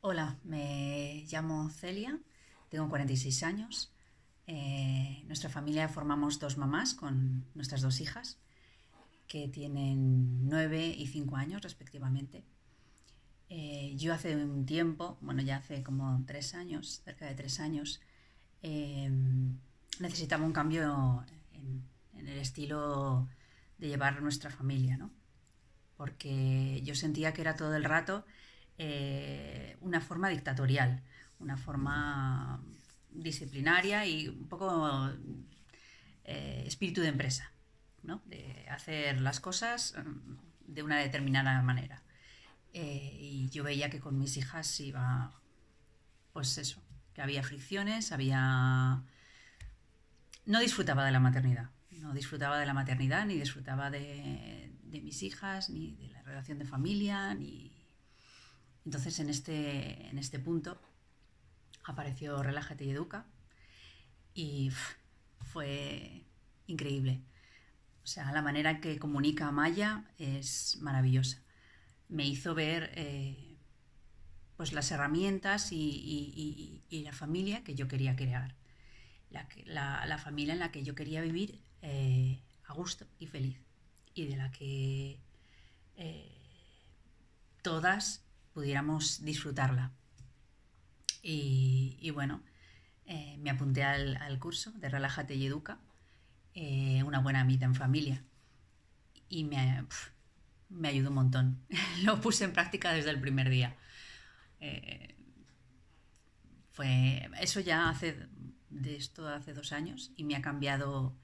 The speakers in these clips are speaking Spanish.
Hola, me llamo Celia, tengo 46 años. Eh, nuestra familia formamos dos mamás con nuestras dos hijas, que tienen 9 y 5 años respectivamente. Eh, yo hace un tiempo, bueno, ya hace como 3 años, cerca de 3 años, eh, necesitaba un cambio en, el estilo de llevar nuestra familia, ¿no? Porque yo sentía que era todo el rato eh, una forma dictatorial, una forma disciplinaria y un poco eh, espíritu de empresa, ¿no? de hacer las cosas mm, de una determinada manera. Eh, y yo veía que con mis hijas iba, pues eso, que había fricciones, había... No disfrutaba de la maternidad, no disfrutaba de la maternidad, ni disfrutaba de, de mis hijas, ni de la relación de familia, ni entonces, este, en este, punto apareció Relájate y Educa y fue increíble. O sea, la manera que comunica Maya es maravillosa. Me hizo ver eh, pues las herramientas y, la familia que yo quería crear. La, familia en la que yo quería vivir eh, a gusto y feliz. Y de la que eh, todas pudiéramos disfrutarla. Y, bueno, eh, me apunté al, curso de Relájate y Educa, eh, una buena amita en familia, y me, ayudó un montón. Lo puse en práctica desde el primer día. Eh, fue, eso ya hace de esto hace dos años y me ha cambiado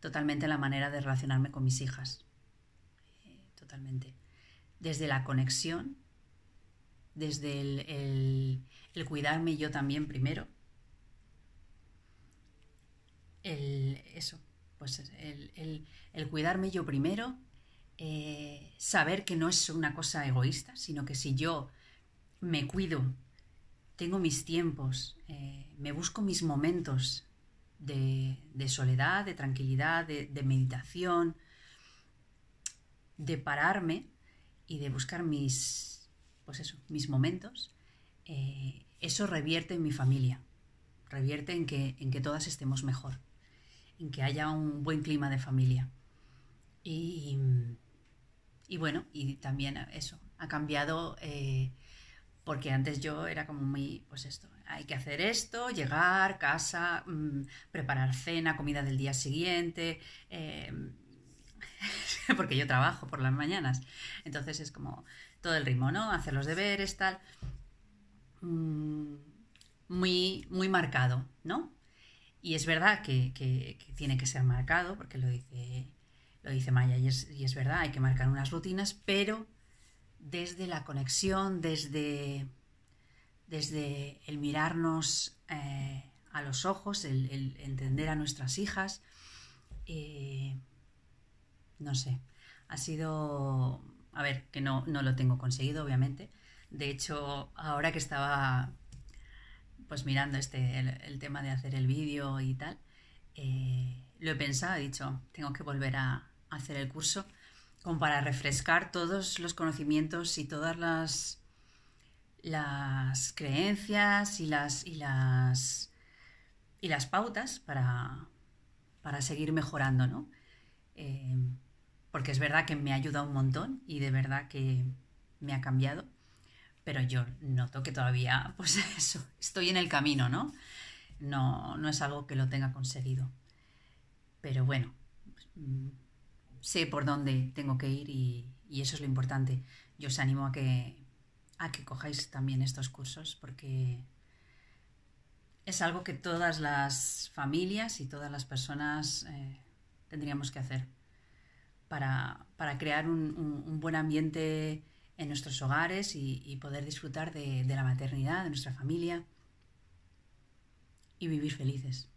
totalmente la manera de relacionarme con mis hijas. totalmente. Desde la conexión desde el, cuidarme yo también primero, el, eso, pues el, cuidarme yo primero, eh, saber que no es una cosa egoísta, sino que si yo me cuido, tengo mis tiempos, eh, me busco mis momentos de, soledad, de tranquilidad, de, meditación, de pararme y de buscar mis, pues eso, mis momentos, eh, eso revierte en mi familia, revierte en que, en que todas estemos mejor, en que haya un buen clima de familia. Y, bueno, y también eso, ha cambiado eh, porque antes yo era como muy, pues esto, hay que hacer esto, llegar, casa, mm, preparar cena, comida del día siguiente. Eh, porque yo trabajo por las mañanas. Entonces es como todo el ritmo, ¿no? Hacer los deberes, tal. Mm, muy, muy marcado, ¿no? Y es verdad que, tiene que ser marcado, porque lo dice, lo dice Maya, y es, verdad, hay que marcar unas rutinas, pero desde la conexión, desde, desde el mirarnos eh, a los ojos, el, entender a nuestras hijas, eh, no sé, ha sido, a ver, que no, no lo tengo conseguido, obviamente. De hecho, ahora que estaba pues mirando este, el, tema de hacer el vídeo y tal, eh, lo he pensado, he dicho, tengo que volver a, hacer el curso como para refrescar todos los conocimientos y todas las, las creencias y las, y las, y las pautas para, para seguir mejorando, ¿no? Eh, porque es verdad que me ha ayudado un montón y de verdad que me ha cambiado, pero yo noto que todavía, pues estoy en el camino, ¿no? No, no es algo que lo tenga conseguido. Pero bueno, mm, sé por dónde tengo que ir y, eso es lo importante. Yo os animo a que, a que cojáis también estos cursos porque es algo que todas las familias y todas las personas eh, tendríamos que hacer para, para crear un, buen ambiente en nuestros hogares y, poder disfrutar de la maternidad, de nuestra familia y vivir felices.